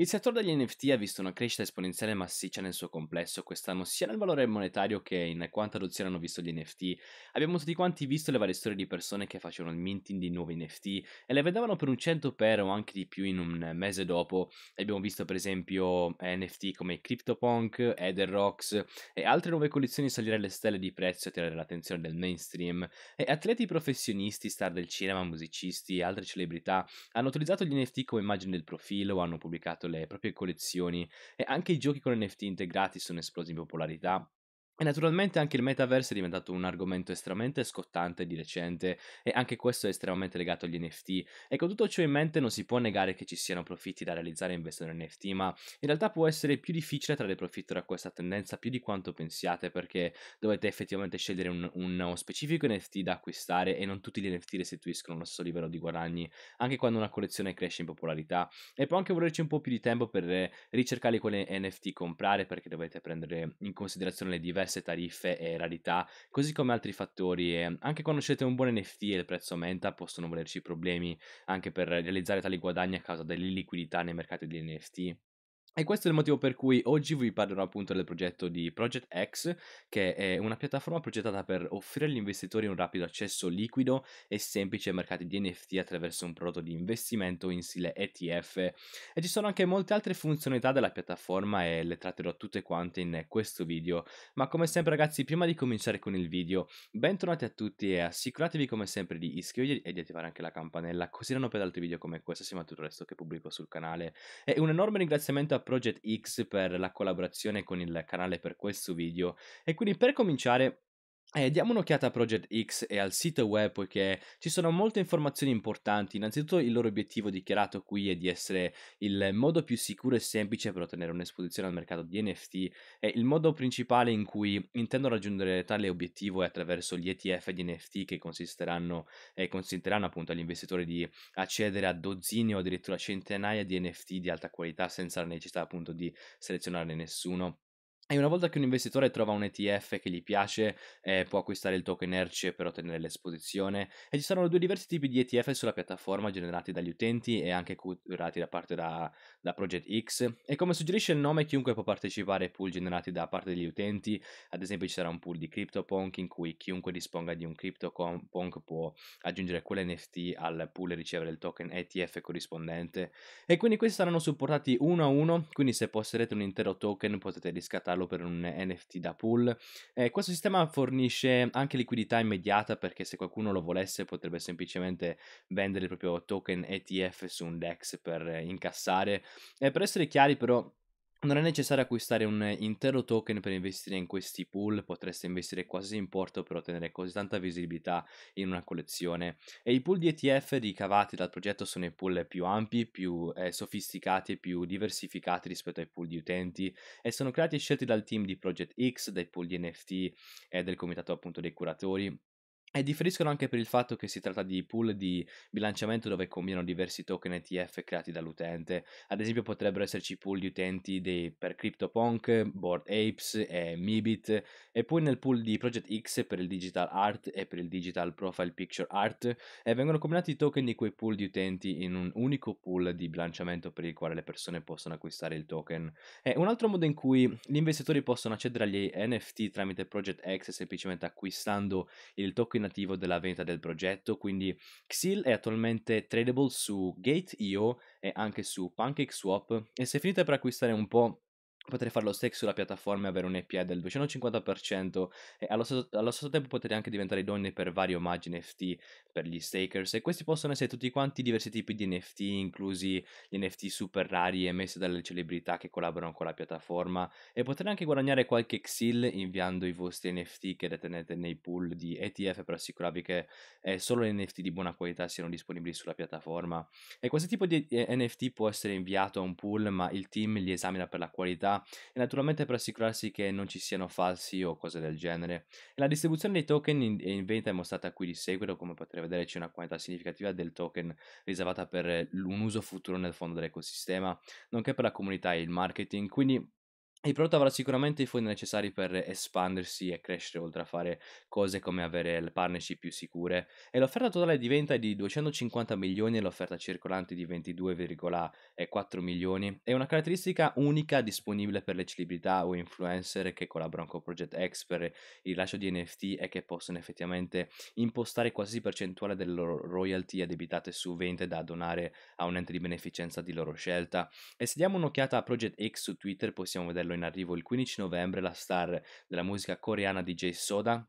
Il settore degli NFT ha visto una crescita esponenziale massiccia nel suo complesso quest'anno, sia nel valore monetario che in quanta adozione hanno visto gli NFT. Abbiamo tutti quanti visto le varie storie di persone che facevano il minting di nuovi NFT e le vendevano per un 100 per o anche di più in un mese dopo. Abbiamo visto per esempio eh, NFT come CryptoPunk, Etherrocks e altre nuove collezioni salire alle stelle di prezzo e attirare l'attenzione del mainstream. E atleti professionisti, star del cinema, musicisti e altre celebrità hanno utilizzato gli NFT come immagine del profilo, hanno pubblicato le proprie collezioni e anche i giochi con NFT integrati sono esplosi in popolarità e naturalmente anche il metaverse è diventato un argomento estremamente scottante di recente e anche questo è estremamente legato agli NFT e con tutto ciò in mente non si può negare che ci siano profitti da realizzare investendo in NFT ma in realtà può essere più difficile trarre profitto da questa tendenza più di quanto pensiate perché dovete effettivamente scegliere un, uno specifico NFT da acquistare e non tutti gli NFT restituiscono lo stesso livello di guadagni anche quando una collezione cresce in popolarità e può anche volerci un po' più di tempo per ricercare quale NFT comprare perché dovete prendere in considerazione le diverse diverse tariffe e rarità, così come altri fattori e anche quando scegliete un buon NFT e il prezzo aumenta possono volerci problemi anche per realizzare tali guadagni a causa dell'illiquidità nei mercati degli NFT. E questo è il motivo per cui oggi vi parlerò appunto del progetto di Project X, che è una piattaforma progettata per offrire agli investitori un rapido accesso liquido e semplice ai mercati di NFT attraverso un prodotto di investimento in stile ETF. E ci sono anche molte altre funzionalità della piattaforma e le tratterò tutte quante in questo video. Ma come sempre ragazzi, prima di cominciare con il video, bentornati a tutti e assicuratevi come sempre di iscrivervi e di attivare anche la campanella, così non per altri video come questo, assieme a tutto il resto che pubblico sul canale. E un enorme ringraziamento a Project X per la collaborazione con il canale per questo video e quindi per cominciare eh, diamo un'occhiata a Project X e al sito web poiché ci sono molte informazioni importanti. Innanzitutto il loro obiettivo dichiarato qui è di essere il modo più sicuro e semplice per ottenere un'esposizione al mercato di NFT e il modo principale in cui intendo raggiungere tale obiettivo è attraverso gli ETF di NFT che consisteranno e eh, consentiranno appunto agli investitori di accedere a dozzine o addirittura centinaia di NFT di alta qualità senza la necessità appunto di selezionarne nessuno e una volta che un investitore trova un ETF che gli piace, eh, può acquistare il token ERCE per ottenere l'esposizione e ci saranno due diversi tipi di ETF sulla piattaforma generati dagli utenti e anche curati da parte da, da Project X e come suggerisce il nome chiunque può partecipare ai pool generati da parte degli utenti, ad esempio ci sarà un pool di CryptoPunk in cui chiunque disponga di un CryptoPunk può aggiungere quell'NFT al pool e ricevere il token ETF corrispondente e quindi questi saranno supportati uno a uno, quindi se possedete un intero token potete riscattarlo comprarlo per un NFT da pool. Eh, questo sistema fornisce anche liquidità immediata perché se qualcuno lo volesse potrebbe semplicemente vendere il proprio token ETF su un DEX per incassare. Eh, per essere chiari però non è necessario acquistare un intero token per investire in questi pool, potreste investire quasi in porto per ottenere così tanta visibilità in una collezione. E i pool di ETF ricavati dal progetto sono i pool più ampi, più eh, sofisticati e più diversificati rispetto ai pool di utenti e sono creati e scelti dal team di Project X, dai pool di NFT e del comitato appunto dei curatori e differiscono anche per il fatto che si tratta di pool di bilanciamento dove combinano diversi token ETF creati dall'utente. Ad esempio potrebbero esserci pool di utenti dei, per CryptoPunk, Board Apes e Mibit e poi nel pool di Project X per il Digital Art e per il Digital Profile Picture Art e vengono combinati i token di quei pool di utenti in un unico pool di bilanciamento per il quale le persone possono acquistare il token. E un altro modo in cui gli investitori possono accedere agli NFT tramite Project X è semplicemente acquistando il token alternativo della vendita del progetto, quindi Xil è attualmente tradable su Gate.io e anche su PancakeSwap e se finite per acquistare un po' potrei fare lo stake sulla piattaforma e avere un EPA del 250% e allo stesso, allo stesso tempo potrei anche diventare idonei per vari omaggi NFT per gli stakers e questi possono essere tutti quanti diversi tipi di NFT inclusi gli NFT super rari emessi dalle celebrità che collaborano con la piattaforma e potrei anche guadagnare qualche XIL inviando i vostri NFT che detenete nei pool di ETF per assicurarvi che eh, solo gli NFT di buona qualità siano disponibili sulla piattaforma e questo tipo di eh, NFT può essere inviato a un pool ma il team li esamina per la qualità e naturalmente per assicurarsi che non ci siano falsi o cose del genere. la distribuzione dei token in, in vendita è mostrata qui di seguito, come potete vedere c'è una quantità significativa del token riservata per eh, un uso futuro nel fondo dell'ecosistema, nonché per la comunità e il marketing, quindi il prodotto avrà sicuramente i fondi necessari per espandersi e crescere, oltre a fare cose come avere le partnership più sicure. E l'offerta totale diventa di 250 milioni e l'offerta circolante di 22,4 milioni. È una caratteristica unica disponibile per le celebrità o influencer che collaborano con Project X per il rilascio di NFT e che possono effettivamente impostare qualsiasi percentuale delle loro royalty addebitate su vente da donare a un ente di beneficenza di loro scelta. E se diamo un'occhiata a Project X su Twitter possiamo vedere in arrivo il 15 novembre la star della musica coreana DJ Soda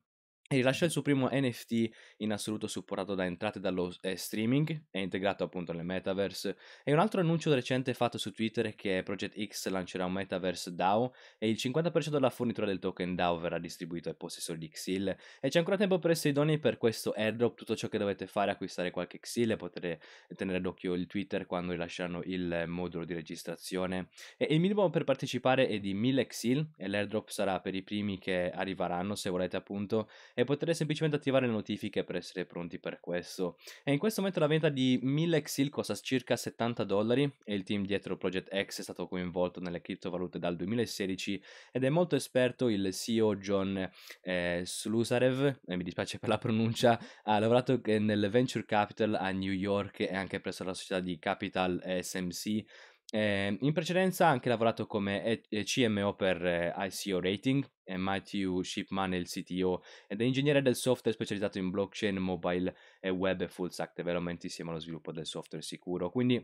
e rilascia il suo primo NFT in assoluto supportato da entrate dallo eh, streaming e integrato appunto nel metaverse. E un altro annuncio recente fatto su Twitter è che Project X lancerà un metaverse DAO e il 50% della fornitura del token DAO verrà distribuito ai possessori di Xil. E c'è ancora tempo per essere idonei per questo airdrop. Tutto ciò che dovete fare è acquistare qualche Xil e potrete tenere d'occhio il Twitter quando rilasceranno il eh, modulo di registrazione. E il minimo per partecipare è di 1000 Xil e l'airdrop sarà per i primi che arriveranno se volete appunto e potrete semplicemente attivare le notifiche per essere pronti per questo. E in questo momento la vendita di 1000 Xil costa circa 70 dollari e il team dietro Project X è stato coinvolto nelle criptovalute dal 2016 ed è molto esperto il CEO John eh, Slusarev, eh, mi dispiace per la pronuncia, ha lavorato nel Venture Capital a New York e anche presso la società di Capital SMC eh, in precedenza ha anche lavorato come e- eh, CMO per eh, ICO Rating, e eh, Matthew Shipman è il CTO ed è ingegnere del software specializzato in blockchain, mobile e web e full stack development insieme allo sviluppo del software sicuro. Quindi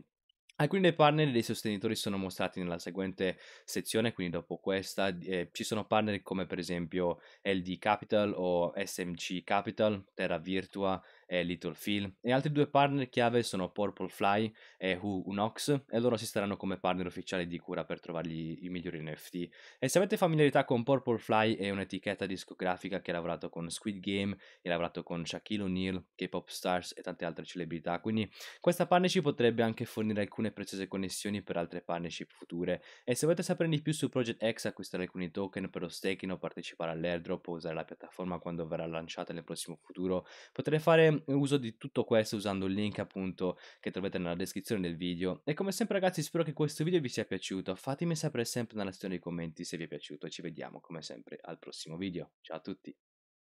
Alcuni dei partner e dei sostenitori sono mostrati nella seguente sezione, quindi dopo questa eh, ci sono partner come per esempio LD Capital o SMC Capital, Terra Virtua, e eh, Little Phil. E altri due partner chiave sono Purple Fly e Who Unox e loro si staranno come partner ufficiali di cura per trovargli i migliori NFT. E se avete familiarità con Purple Fly è un'etichetta discografica che ha lavorato con Squid Game, che ha lavorato con Shaquille O'Neal, K-pop stars e tante altre celebrità, quindi questa partnership potrebbe anche fornire alcune preziose connessioni per altre partnership future. E se volete saperne di più su Project X, acquistare alcuni token per lo staking o partecipare all'airdrop o usare la piattaforma quando verrà lanciata nel prossimo futuro, potrete fare Ehm, uso di tutto questo usando il link appunto che trovate nella descrizione del video. E come sempre ragazzi spero che questo video vi sia piaciuto, fatemi sapere sempre nella sezione dei commenti se vi è piaciuto e ci vediamo come sempre al prossimo video. Ciao a tutti!